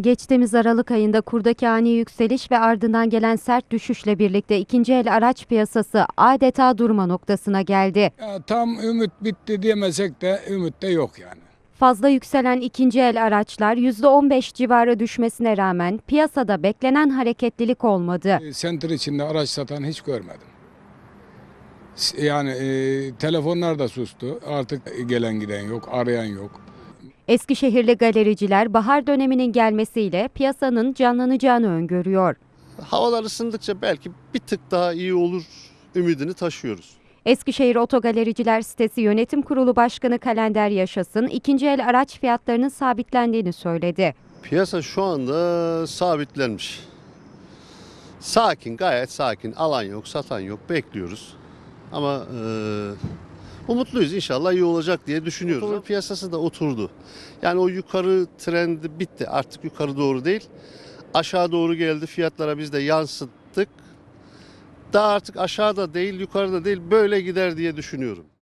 Geçtiğimiz Aralık ayında kurdaki ani yükseliş ve ardından gelen sert düşüşle birlikte ikinci el araç piyasası adeta durma noktasına geldi. Ya, tam ümit bitti diyemesek de ümit de yok yani. Fazla yükselen ikinci el araçlar %15 civarı düşmesine rağmen piyasada beklenen hareketlilik olmadı. Center e, içinde araç satan hiç görmedim. Yani e, telefonlar da sustu. Artık gelen giden yok, arayan yok. Eskişehirli galericiler bahar döneminin gelmesiyle piyasanın canlanacağını öngörüyor. Havalar ısındıkça belki bir tık daha iyi olur ümidini taşıyoruz. Eskişehir Otogalericiler Sitesi Yönetim Kurulu Başkanı Kalender Yaşas'ın ikinci el araç fiyatlarının sabitlendiğini söyledi. Piyasa şu anda sabitlenmiş. Sakin, gayet sakin. Alan yok, satan yok. Bekliyoruz. Ama e, Umutluyuz inşallah iyi olacak diye düşünüyoruz. Otomobil piyasası da oturdu. Yani o yukarı trend bitti. Artık yukarı doğru değil. Aşağı doğru geldi. Fiyatlara biz de yansıttık. Daha artık aşağıda değil, yukarıda değil böyle gider diye düşünüyorum.